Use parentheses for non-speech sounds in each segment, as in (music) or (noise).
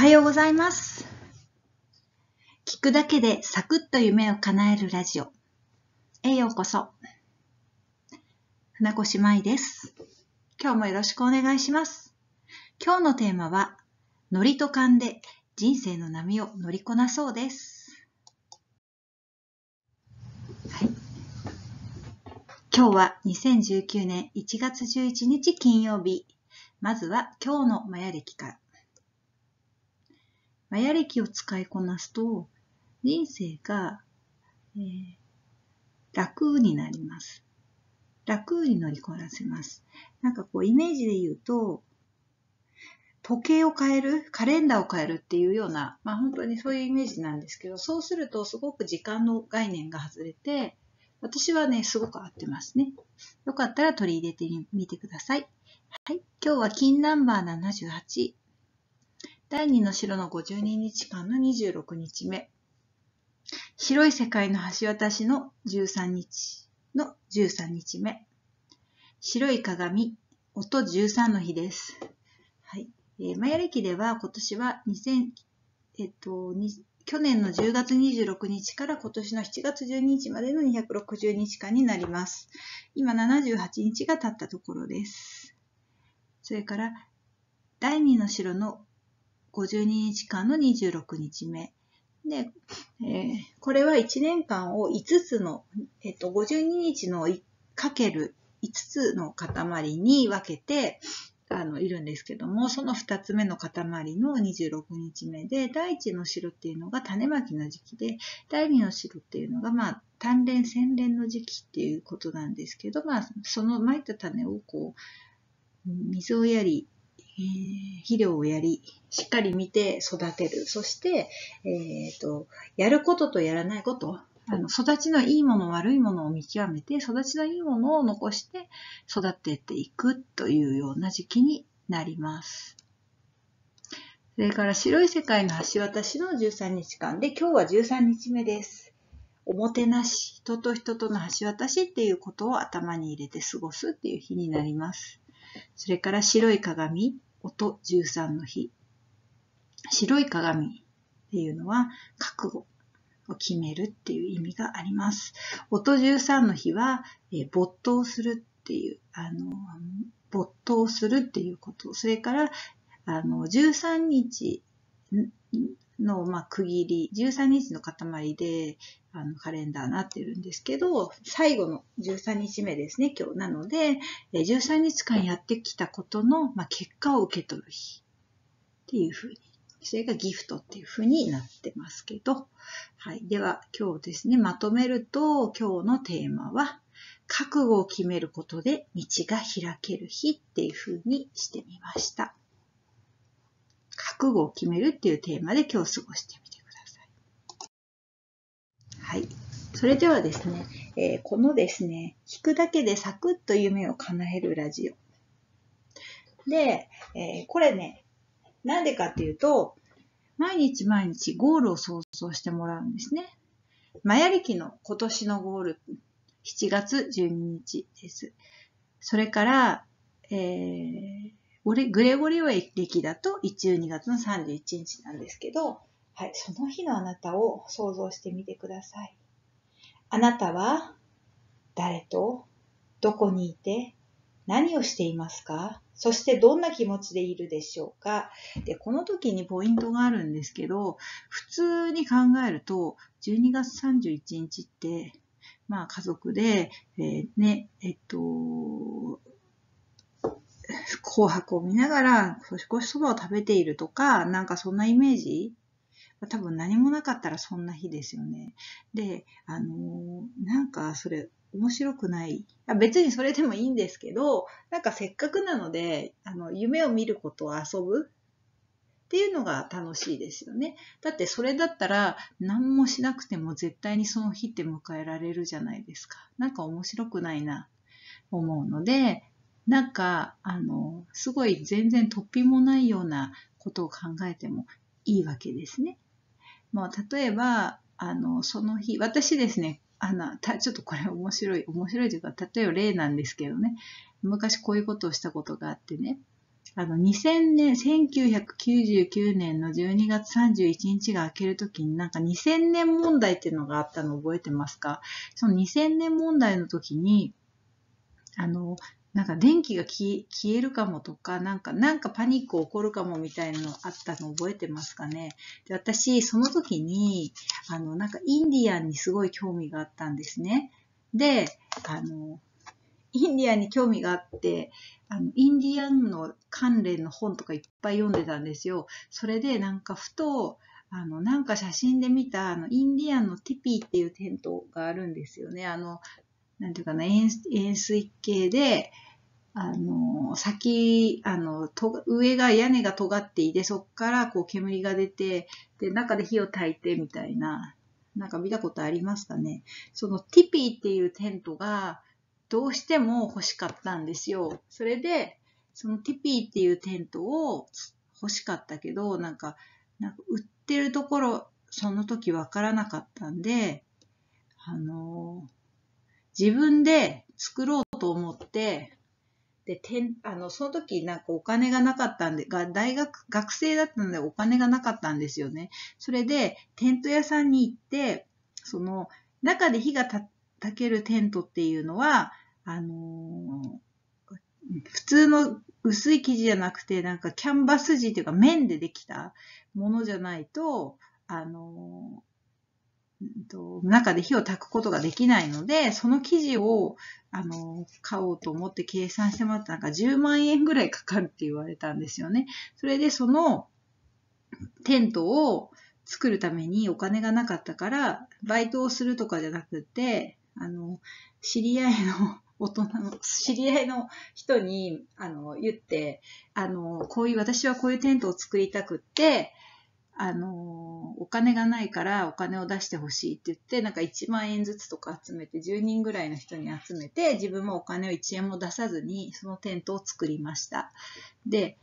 はようございます。聞くだけでサクッと夢を叶えるラジオへようこそ。船越舞です。今日もよろしくお願いします。今日のテーマは、ノリと勘で人生の波を乗りこなそうです。はい、今日は2019年1月11日金曜日。まずは今日のマヤ歴からマヤ歴を使いこなすと、人生が、えー、楽になります。楽に乗りこなせます。なんかこう、イメージで言うと、時計を変える、カレンダーを変えるっていうような、まあ本当にそういうイメージなんですけど、そうするとすごく時間の概念が外れて、私はね、すごく合ってますね。よかったら取り入れてみてください。はい。今日は金ナンバー78。第2の城の52日間の26日目。広い世界の橋渡しの13日の13日目。白い鏡、音13の日です。はい。えー、マヤ暦では今年は2000、えっと、去年の10月26日から今年の7月12日までの260日間になります。今78日が経ったところです。それから、第2の城の52日間の26日目。で、えー、これは1年間を5つの、えっ、ー、と、52日のかける5つの塊に分けて、あの、いるんですけども、その2つ目の塊の26日目で、第1の白っていうのが種まきの時期で、第2の白っていうのが、まあ、単連、洗練の時期っていうことなんですけど、まあ、そのまいた種をこう、水をやり、え肥料をやり、しっかり見て育てる。そして、えっ、ー、と、やることとやらないこと。あの育ちのいいもの、悪いものを見極めて、育ちのいいものを残して育てていくというような時期になります。それから白い世界の橋渡しの13日間で、今日は13日目です。おもてなし、人と人との橋渡しっていうことを頭に入れて過ごすっていう日になります。それから白い鏡、音13の日。白い鏡っていうのは覚悟を決めるっていう意味があります。音13の日は、えー、没頭するっていう、あの、没頭するっていうこと、それから、あの、13日の、まあ、区切り、13日の塊で、あのカレンダーなってるんですけど、最後の13日目ですね、今日なので、13日間やってきたことの、まあ、結果を受け取る日っていうふうに、それがギフトっていうふうになってますけど、はい。では、今日ですね、まとめると、今日のテーマは、覚悟を決めることで道が開ける日っていうふうにしてみました。覚悟を決めるっていうテーマで今日過ごしてみてはい。それではですね、えー、このですね、聞くだけでサクッと夢を叶えるラジオ。で、えー、これね、なんでかっていうと、毎日毎日ゴールを想像してもらうんですね。マヤ暦の今年のゴール、7月12日です。それから、えー、グレゴリオ歴だと12月の31日なんですけど、はい、その日のあなたを想像してみてください。あなたは誰とどこにいて何をしていますかそしてどんな気持ちでいるでしょうかで、この時にポイントがあるんですけど、普通に考えると、12月31日って、まあ家族で、えー、ね、えっと、紅白を見ながら年越しそばを食べているとか、なんかそんなイメージ多分何もなかったらそんな日ですよね。で、あのー、なんかそれ面白くない。別にそれでもいいんですけど、なんかせっかくなので、あの、夢を見ることを遊ぶっていうのが楽しいですよね。だってそれだったら何もしなくても絶対にその日って迎えられるじゃないですか。なんか面白くないな、思うので、なんか、あの、すごい全然突飛もないようなことを考えてもいいわけですね。もう例えば、あの、その日、私ですね、あの、た、ちょっとこれ面白い、面白いというか、例えば例なんですけどね、昔こういうことをしたことがあってね、あの、2000年、1999年の12月31日が明けるときになんか2000年問題っていうのがあったの覚えてますかその2000年問題のときに、あの、なんか電気が消えるかもとか、なんか、なんかパニック起こるかもみたいなのあったの覚えてますかね。で、私、その時に、あの、なんかインディアンにすごい興味があったんですね。で、あの、インディアンに興味があって、あの、インディアンの関連の本とかいっぱい読んでたんですよ。それでなんかふと、あの、なんか写真で見た、あの、インディアンのティピーっていうテントがあるんですよね。あの、なんていうかな、円円錐形で、あの、先、あの、と上が屋根が尖っていて、そっからこう煙が出て、で、中で火を焚いてみたいな、なんか見たことありますかね。そのティピーっていうテントが、どうしても欲しかったんですよ。それで、そのティピーっていうテントを欲しかったけど、なんか、なんか売ってるところ、その時わからなかったんで、あのー、自分で作ろうと思って、で、てん、あの、その時なんかお金がなかったんで、が、大学、学生だったのでお金がなかったんですよね。それで、テント屋さんに行って、その、中で火がた、たけるテントっていうのは、あのー、普通の薄い生地じゃなくて、なんかキャンバス地というか面でできたものじゃないと、あのーと中で火を焚くことができないので、その生地をあの買おうと思って計算してもらったら、なんか10万円ぐらいかかるって言われたんですよね。それでそのテントを作るためにお金がなかったから、バイトをするとかじゃなくて、あの、知り合いの (laughs) 大人の、知り合いの人に、あの、言って、あの、こういう、私はこういうテントを作りたくって、あのお金がないからお金を出してほしいって言ってなんか1万円ずつとか集めて10人ぐらいの人に集めて自分もお金を1円も出さずにそのテントを作りましたで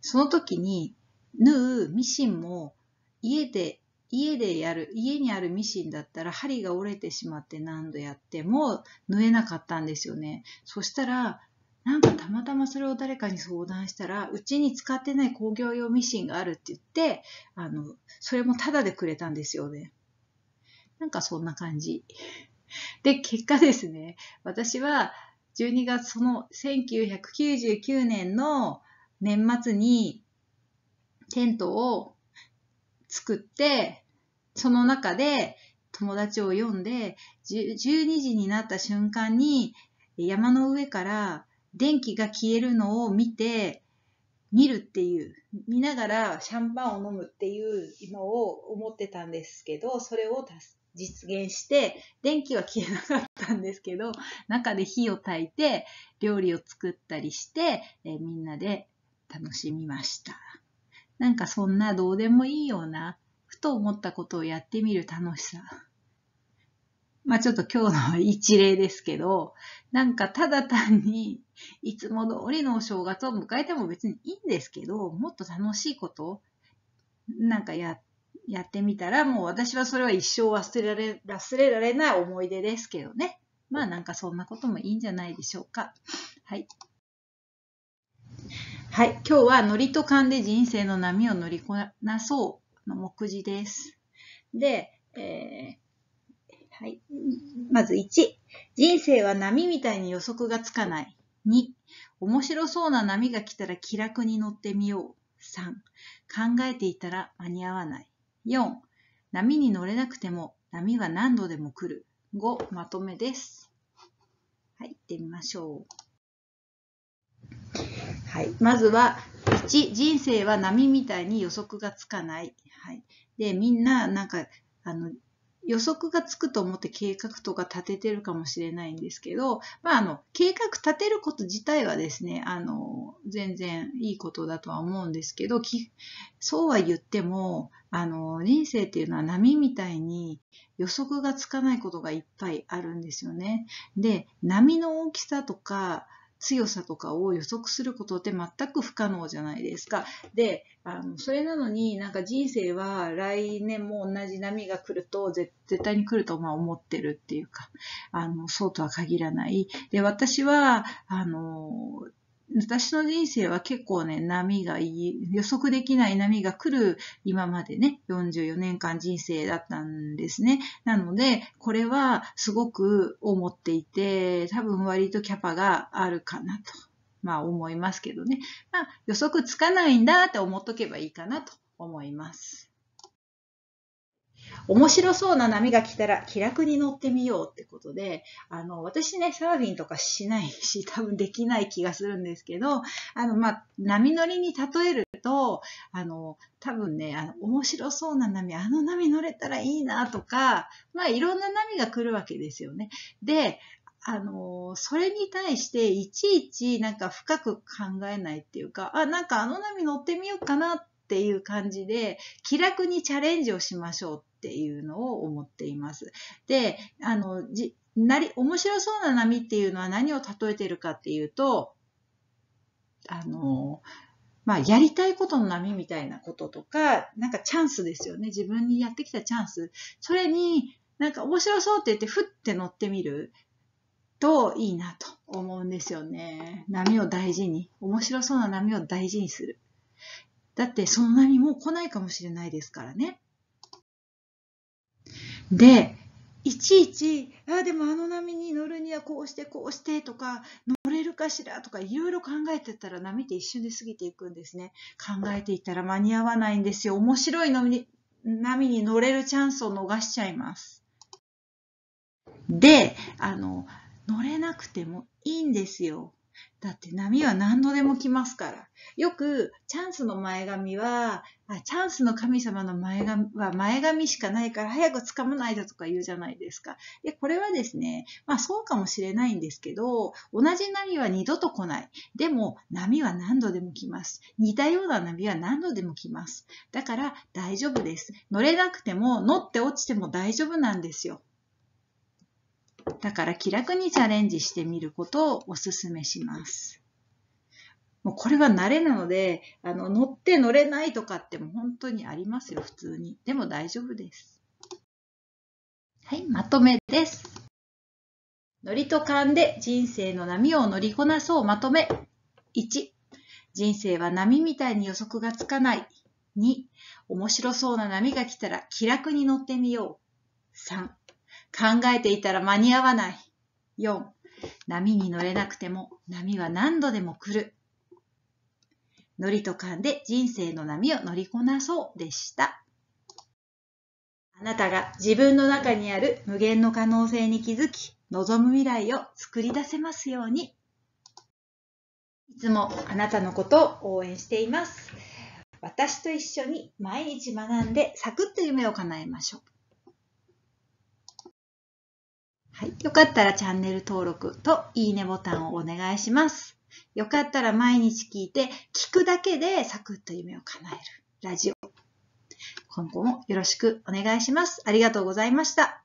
その時に縫うミシンも家で家でやる家にあるミシンだったら針が折れてしまって何度やっても縫えなかったんですよねそしたらなんかたまたまそれを誰かに相談したら、うちに使ってない工業用ミシンがあるって言って、あの、それもタダでくれたんですよね。なんかそんな感じ。で、結果ですね、私は12月その1999年の年末にテントを作って、その中で友達を呼んで、12時になった瞬間に山の上から電気が消えるのを見て、見るっていう、見ながらシャンパンを飲むっていうのを思ってたんですけど、それを実現して、電気は消えなかったんですけど、中で火を焚いて、料理を作ったりして、えみんなで楽しみました。なんかそんなどうでもいいような、ふと思ったことをやってみる楽しさ。まあちょっと今日の一例ですけど、なんかただ単にいつも通りのお正月を迎えても別にいいんですけど、もっと楽しいこと、なんかや、やってみたら、もう私はそれは一生忘れられ、忘れられない思い出ですけどね。まあなんかそんなこともいいんじゃないでしょうか。はい。はい。今日はノリと勘で人生の波を乗りこなそうの目次です。で、えーはい。まず1、人生は波みたいに予測がつかない。2、面白そうな波が来たら気楽に乗ってみよう。3、考えていたら間に合わない。4、波に乗れなくても波は何度でも来る。5、まとめです。はい、行ってみましょう。はい、まずは、1、人生は波みたいに予測がつかない。はい。で、みんな、なんか、あの、予測がつくと思って計画とか立ててるかもしれないんですけど、まあ、あの計画立てること自体はですねあの全然いいことだとは思うんですけどそうは言ってもあの人生っていうのは波みたいに予測がつかないことがいっぱいあるんですよね。で波の大きさとか強さとかを予測することって全く不可能じゃないですか。で、あのそれなのになんか人生は来年も同じ波が来ると絶対に来るとまあ思ってるっていうか、あのそうとは限らない。で、私は、あの、私の人生は結構ね、波がいい、予測できない波が来る今までね、44年間人生だったんですね。なので、これはすごく思っていて、多分割とキャパがあるかなと、まあ思いますけどね。まあ予測つかないんだって思っとけばいいかなと思います。面白そうな波が来たら気楽に乗ってみようってことで、あの、私ね、サーフィンとかしないし、(laughs) 多分できない気がするんですけど、あの、まあ、波乗りに例えると、あの、多分ね、あの、面白そうな波、あの波乗れたらいいなとか、まあ、いろんな波が来るわけですよね。で、あの、それに対していちいちなんか深く考えないっていうか、あ、なんかあの波乗ってみようかなっていう感じで、気楽にチャレンジをしましょうっていうのを思っています。で、あの、じなり、面白そうな波っていうのは何を例えてるかっていうと、あの、まあ、やりたいことの波みたいなこととか、なんかチャンスですよね。自分にやってきたチャンス。それに、なんか面白そうって言って、ふって乗ってみるといいなと思うんですよね。波を大事に。面白そうな波を大事にする。だって、その波もう来ないかもしれないですからね。で、いちいち、あ、でもあの波に乗るにはこうしてこうしてとか、乗れるかしらとか、いろいろ考えてたら波って一瞬で過ぎていくんですね。考えていたら間に合わないんですよ。面白い波に波に乗れるチャンスを逃しちゃいます。で、あの、乗れなくてもいいんですよ。だって波は何度でも来ますから。よく、チャンスの前髪は、あチャンスの神様の前髪は前髪しかないから早く掴まないだとか言うじゃないですか。で、これはですね、まあそうかもしれないんですけど、同じ波は二度と来ない。でも、波は何度でも来ます。似たような波は何度でも来ます。だから大丈夫です。乗れなくても、乗って落ちても大丈夫なんですよ。だから気楽にチャレンジしてみることをおすすめします。もうこれは慣れなので、あの乗って乗れないとかっても本当にありますよ、普通に。でも大丈夫です。はい、まとめです。乗りと勘で人生の波を乗りこなそうまとめ。1、人生は波みたいに予測がつかない。2、面白そうな波が来たら気楽に乗ってみよう。3、考えていたら間に合わない。4、波に乗れなくても波は何度でも来る。のりと勘で人生の波を乗りこなそうでした。あなたが自分の中にある無限の可能性に気づき、望む未来を作り出せますように。いつもあなたのことを応援しています。私と一緒に毎日学んでサクッと夢を叶えましょう。はい。よかったらチャンネル登録といいねボタンをお願いします。よかったら毎日聞いて、聞くだけでサクッと夢を叶えるラジオ。今後もよろしくお願いします。ありがとうございました。